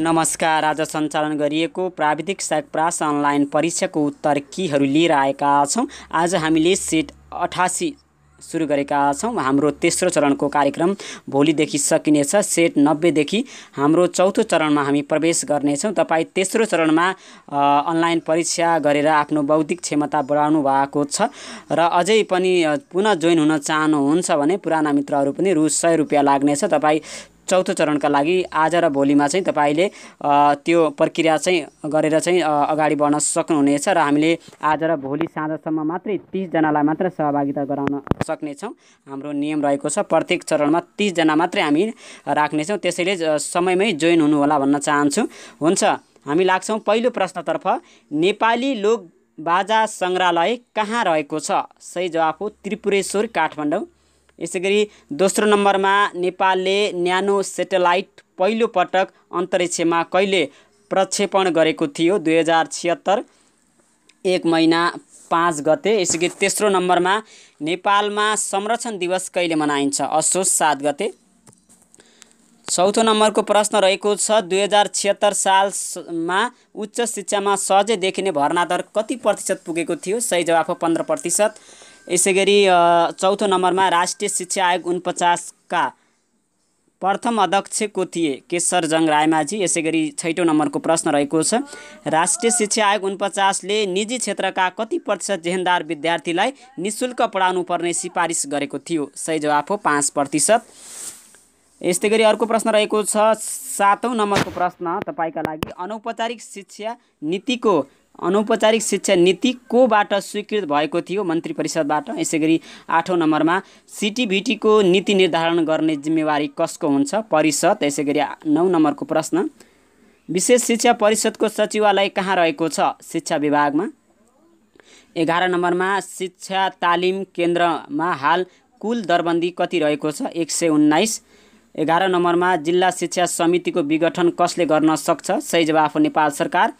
नमस्कार आज सञ्चालन गरिएको प्राविधिक सागप्रास अनलाइन परीक्षाको उत्तर केहरू लिएर आएका छौँ आज हामीले सेट अठासी सुरु गरेका छौँ हाम्रो तेस्रो चरणको कार्यक्रम भोलिदेखि सकिनेछ सेट नब्बेदेखि हाम्रो चौथो चरणमा हामी प्रवेश गर्नेछौँ तपाईँ तेस्रो चरणमा अनलाइन परीक्षा गरेर आफ्नो बौद्धिक क्षमता बढाउनु भएको छ र अझै पनि पुनः जोइन हुन चाहनुहुन्छ भने पुराना मित्रहरू पनि रु सय रुपियाँ लाग्नेछ तपाईँ चौथो चरणका लागि आज र भोलिमा चाहिँ तपाईँले त्यो प्रक्रिया चाहिँ गरेर चाहिँ अगाडि बढ्न सक्नुहुनेछ र हामीले आज र भोलि साँझसम्म मात्रै तिसजनालाई मात्र सहभागिता गराउन सक्नेछौँ हाम्रो नियम रहेको छ प्रत्येक चरणमा तिसजना मात्रै हामी राख्नेछौँ त्यसैले समयमै जोइन हुनुहोला भन्न चाहन्छु हुन्छ हामी लाग्छौँ पहिलो प्रश्नतर्फ नेपाली लोक बाजा सङ्ग्रहालय कहाँ रहेको छ सही जवाफ हो त्रिपुरेश्वर काठमाडौँ यसै गरी दोस्रो नम्बरमा नेपालले न्यानो सेटेलाइट पहिलोपटक अन्तरिक्षमा कहिले प्रक्षेपण गरेको थियो दुई हजार छिहत्तर एक महिना पाँच गते यसै गरी तेस्रो नम्बरमा नेपालमा संरक्षण दिवस कहिले मनाइन्छ असोज सात गते चौथो नम्बरको प्रश्न रहेको छ दुई हजार छिहत्तर सालमा उच्च शिक्षामा सहजै देखिने भर्ना दर कति प्रतिशत पुगेको थियो सही जवाफ हो पन्ध्र प्रतिशत यसै गरी चौथो नम्बरमा राष्ट्रिय शिक्षा आयोग उनपचासका प्रथम अध्यक्ष को थिए जङ रायमाझी यसै गरी छैटौँ नम्बरको प्रश्न रहेको छ राष्ट्रिय शिक्षा आयोग उनपचासले निजी क्षेत्रका कति प्रतिशत जेहेन्दार विद्यार्थीलाई नि शुल्क पर्ने सिफारिस गरेको थियो सही जवाफ हो पाँच प्रतिशत यस्तै गरी अर्को प्रश्न रहेको छ सातौँ नम्बरको प्रश्न तपाईँका लागि अनौपचारिक शिक्षा नीतिको अनौपचारिक शिक्षा नीति कोबाट स्वीकृत भएको थियो मन्त्री परिषदबाट यसैगरी गरी आठौँ नम्बरमा सिटिभिटीको नीति निर्धारण गर्ने जिम्मेवारी कसको हुन्छ परिषद यसै गरी नौ नम्बरको प्रश्न विशेष शिक्षा परिषदको सचिवालय कहाँ रहेको छ शिक्षा विभागमा एघार नम्बरमा शिक्षा तालिम केन्द्रमा हाल कुल दरबन्दी कति रहेको छ एक सय उन्नाइस एघार नम्बरमा जिल्ला शिक्षा समितिको विघटन कसले गर्न सक्छ सही जवाफ नेपाल सरकार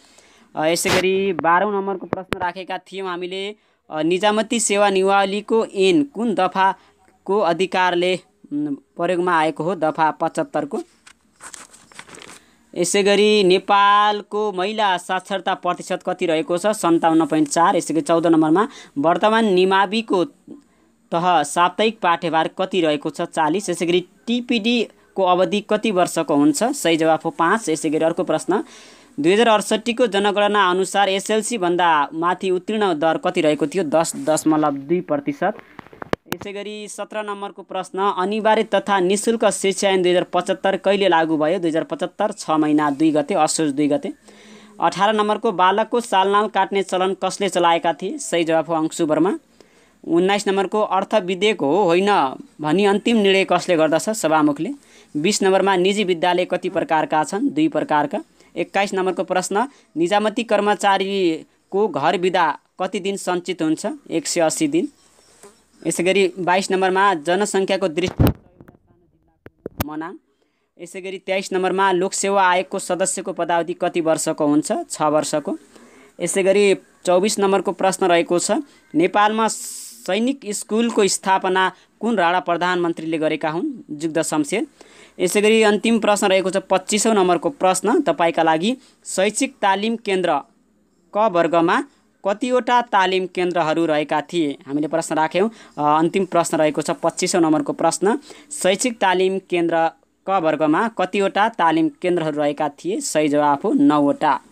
यसै गरी बाह्रौँ नम्बरको प्रश्न राखेका थियौँ हामीले निजामती सेवा निवालीको ऐन कुन दफाको अधिकारले प्रयोगमा आएको हो दफा पचहत्तरको यसै गरी नेपालको महिला साक्षरता प्रतिशत कति रहेको छ सन्ताउन्न पोइन्ट चार यसै गरी चौध नम्बरमा वर्तमान निमाविको तह साप्ताहिक पाठ्यभार कति रहेको छ चालिस यसै गरी टिपिडी को अवधि कति वर्षको हुन्छ सही जवाफ हो पाँच यसै गरी अर्को प्रश्न दुई हजार अडसट्ठीको जनगणना अनुसार एसएलसीभन्दा माथि उत्तीर्ण दर कति रहेको थियो दस दशमलव दुई प्रतिशत यसै गरी सत्र नम्बरको प्रश्न अनिवार्य तथा नि शिक्षा ऐन दुई हजार पचहत्तर कहिले लागू भयो दुई हजार पचहत्तर छ महिना दुई गते असोज दुई गते अठार नम्बरको बालकको सालनाल काट्ने चलन कसले चलाएका थिए सही जवाफ हो अंशु वर्मा उन्नाइस नम्बरको अर्थ विधेयक हो होइन भनी अन्तिम निर्णय कसले गर्दछ सभामुखले बिस नम्बरमा निजी विद्यालय कति प्रकारका छन् दुई प्रकारका एक्काइस नम्बरको प्रश्न निजामती कर्मचारीको घर विदा कति दिन सञ्चित हुन्छ एक सय अस्सी दिन यसै गरी बाइस नम्बरमा जनसङ्ख्याको दृष्टि मनाङ यसै गरी तेइस नम्बरमा लोकसेवा आयोगको सदस्यको पदावधि कति वर्षको हुन्छ छ वर्षको यसै गरी चौबिस नम्बरको प्रश्न रहेको छ नेपालमा सैनिक स्कुलको स्थापना कुन राणा प्रधानमन्त्रीले गरेका हुन् जुग्द शमशेर यसै गरी अन्तिम प्रश्न रहेको छ पच्चिसौँ नम्बरको प्रश्न तपाईँका लागि शैक्षिक तालिम केन्द्र क वर्गमा कतिवटा तालिम केन्द्रहरू रहेका थिए हामीले प्रश्न राख्यौँ अन्तिम प्रश्न रहेको छ पच्चिसौँ नम्बरको प्रश्न शैक्षिक तालिम केन्द्र क वर्गमा कतिवटा तालिम केन्द्रहरू रहेका थिए सही जवाफ हो नौवटा